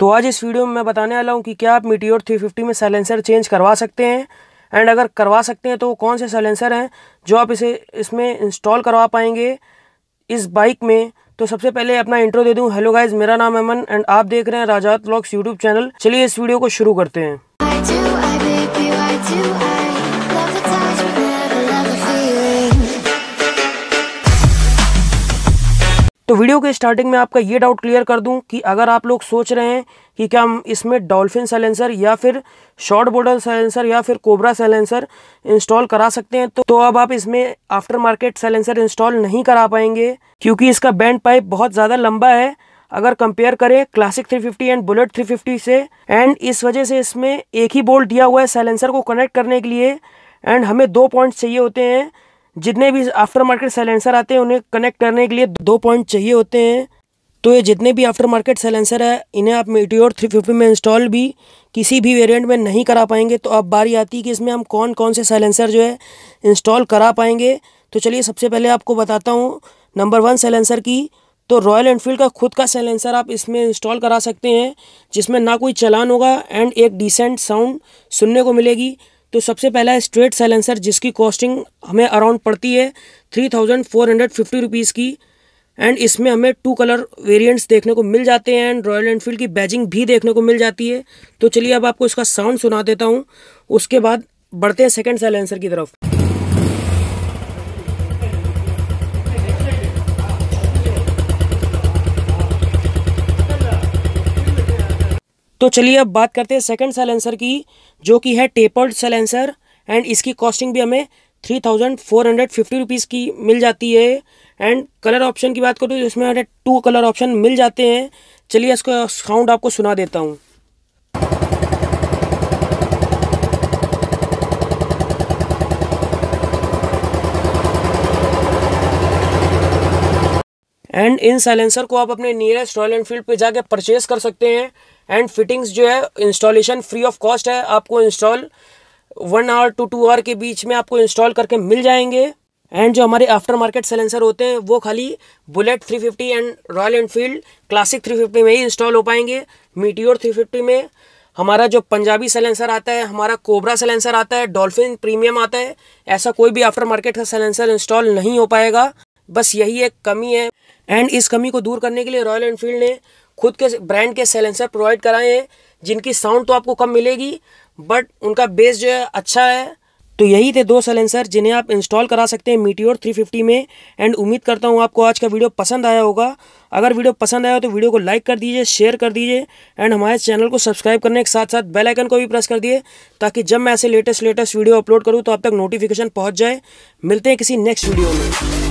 तो आज इस वीडियो में मैं बताने वाला हूँ कि क्या आप मीटियोर 350 में साइलेंसर चेंज करवा सकते हैं एंड अगर करवा सकते हैं तो कौन से साइलेंसर हैं जो आप इसे इसमें इंस्टॉल करवा पाएंगे इस बाइक में तो सबसे पहले अपना इंट्रो दे दूँ हेलो गाइज मेरा नाम अमन एंड आप देख रहे हैं राजात ब्लॉग्स यूट्यूब चैनल चलिए इस वीडियो को शुरू करते हैं तो वीडियो के स्टार्टिंग में आपका ये डाउट क्लियर कर दूं कि अगर आप लोग सोच रहे हैं कि क्या हम इसमें डॉल्फिन साइलेंसर या फिर शॉर्ट बोर्डल साइलेंसर या फिर कोबरा साइलेंसर इंस्टॉल करा सकते हैं तो, तो अब आप इसमें आफ्टर मार्केट साइलेंसर इंस्टॉल नहीं करा पाएंगे क्योंकि इसका बैंड पाइप बहुत ज़्यादा लंबा है अगर कंपेयर करें क्लासिक 350 एंड बुलेट 350 से एंड इस वजह से इसमें एक ही बोल्ट दिया हुआ है साइलेंसर को कनेक्ट करने के लिए एंड हमें दो पॉइंट चाहिए होते हैं जितने भी आफ्टर मार्केट सैलेंसर आते हैं उन्हें कनेक्ट करने के लिए दो पॉइंट चाहिए होते हैं तो ये जितने भी आफ्टर मार्केट सैलेंसर है इन्हें आप मीटियोर 350 में इंस्टॉल भी किसी भी वेरिएंट में नहीं करा पाएंगे तो अब बारी आती है कि इसमें हम कौन कौन से सैलेंसर जो है इंस्टॉल करा पाएंगे तो चलिए सबसे पहले आपको बताता हूँ नंबर वन सैलेंसर की तो रॉयल एनफील्ड का खुद का सैलेंसर आप इसमें इंस्टॉल करा सकते हैं जिसमें ना कोई चलान होगा एंड एक डिसेंट साउंड सुनने को मिलेगी तो सबसे पहला है स्ट्रेट साइलेंसर जिसकी कॉस्टिंग हमें अराउंड पड़ती है three thousand four hundred fifty rupees की एंड इसमें हमें टू कलर वेरिएंट्स देखने को मिल जाते हैं एंड रॉयल एनफील्ड की बैजिंग भी देखने को मिल जाती है तो चलिए अब आपको इसका साउंड सुना देता हूँ उसके बाद बढ़ते हैं सेकेंड साइलेंसर की तरफ तो चलिए अब बात करते हैं सेकंड सैलेंसर की जो कि है टेपर्ड सैलेंसर एंड इसकी कॉस्टिंग भी हमें three thousand four hundred fifty rupees की मिल जाती है एंड कलर ऑप्शन की बात करूँ तो इसमें हमें टू कलर ऑप्शन मिल जाते हैं चलिए इसको साउंड आपको सुना देता हूँ एंड इन साइलेंसर को आप अपने नियरेस्ट रॉयल एनफील्ड पे जाके परचेस कर सकते हैं एंड फिटिंग्स जो है इंस्टॉलेशन फ्री ऑफ कॉस्ट है आपको install one hour two two hour के बीच में आपको इंस्टॉल करके मिल जाएंगे एंड जो हमारे आफ्टर मार्केट सेलेंसर होते हैं वो खाली Bullet 350 and Royal Enfield Classic 350 में ही इंस्टॉल हो पाएंगे मीटियोर 350 में हमारा जो पंजाबी सेलेंसर आता है हमारा कोबरा सेलेंसर आता है डॉल्फिन प्रीमियम आता है ऐसा कोई भी आफ्टर मार्केट का सेलेंसर इंस्टॉल नहीं हो पाएगा बस यही एक कमी है एंड इस कमी को दूर करने के लिए रॉयल एनफील्ड ने खुद के ब्रांड के सैलेंसर प्रोवाइड कराए हैं जिनकी साउंड तो आपको कम मिलेगी बट उनका बेस जो है अच्छा है तो यही थे दो सैलेंसर जिन्हें आप इंस्टॉल करा सकते हैं मीटियोर 350 में एंड उम्मीद करता हूँ आपको आज का वीडियो पसंद आया होगा अगर वीडियो पसंद आया हो तो वीडियो को लाइक कर दीजिए शेयर कर दीजिए एंड हमारे चैनल को सब्सक्राइब करने के साथ साथ बेल आइकन को भी प्रेस कर दिए ताकि जब मैं ऐसे लेटेस्ट लेटेस्ट वीडियो अपलोड करूँ तो आप तक नोटिफिकेशन पहुँच जाए मिलते हैं किसी नेक्स्ट वीडियो में